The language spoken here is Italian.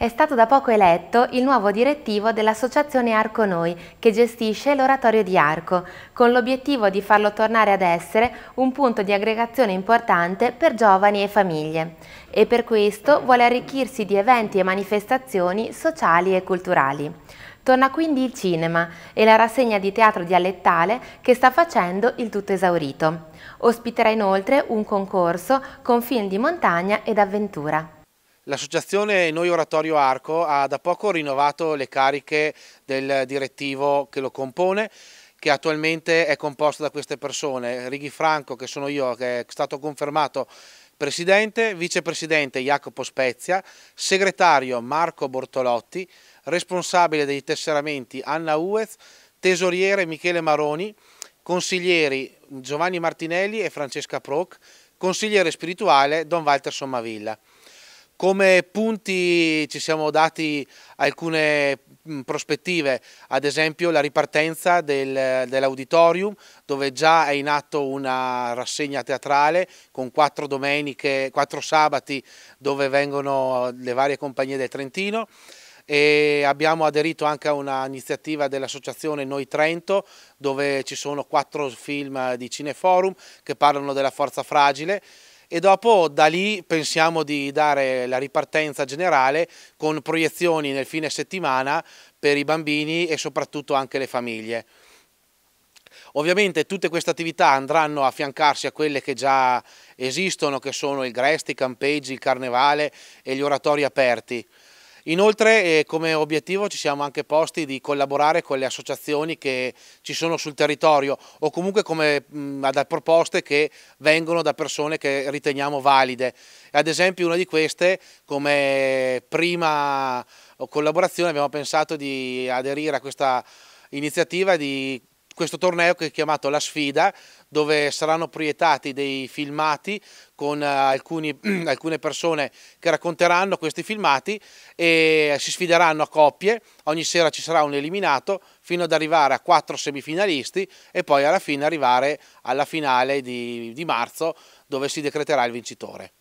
È stato da poco eletto il nuovo direttivo dell'associazione Arco Noi, che gestisce l'oratorio di Arco, con l'obiettivo di farlo tornare ad essere un punto di aggregazione importante per giovani e famiglie. E per questo vuole arricchirsi di eventi e manifestazioni sociali e culturali. Torna quindi il cinema e la rassegna di teatro dialettale che sta facendo il tutto esaurito. Ospiterà inoltre un concorso con film di montagna ed avventura. L'associazione Noi Oratorio Arco ha da poco rinnovato le cariche del direttivo che lo compone che attualmente è composto da queste persone, Righi Franco che sono io, che è stato confermato presidente, vicepresidente Jacopo Spezia, segretario Marco Bortolotti, responsabile dei tesseramenti Anna Uez, tesoriere Michele Maroni, consiglieri Giovanni Martinelli e Francesca Proc, consigliere spirituale Don Walter Sommavilla. Come punti ci siamo dati alcune prospettive, ad esempio la ripartenza del, dell'auditorium dove già è in atto una rassegna teatrale con quattro domeniche, quattro sabati dove vengono le varie compagnie del Trentino e abbiamo aderito anche a un'iniziativa dell'associazione Noi Trento dove ci sono quattro film di Cineforum che parlano della forza fragile e dopo da lì pensiamo di dare la ripartenza generale con proiezioni nel fine settimana per i bambini e soprattutto anche le famiglie. Ovviamente tutte queste attività andranno a fiancarsi a quelle che già esistono, che sono il Gresti, i campeggi, il carnevale e gli oratori aperti. Inoltre eh, come obiettivo ci siamo anche posti di collaborare con le associazioni che ci sono sul territorio o comunque come, mh, mm, da proposte che vengono da persone che riteniamo valide. Ad esempio una di queste come prima collaborazione abbiamo pensato di aderire a questa iniziativa di questo torneo che è chiamato La Sfida, dove saranno proiettati dei filmati con eh, alcuni, alcune persone che racconteranno questi filmati e si sfideranno a coppie, ogni sera ci sarà un eliminato fino ad arrivare a quattro semifinalisti e poi alla fine arrivare alla finale di, di marzo dove si decreterà il vincitore.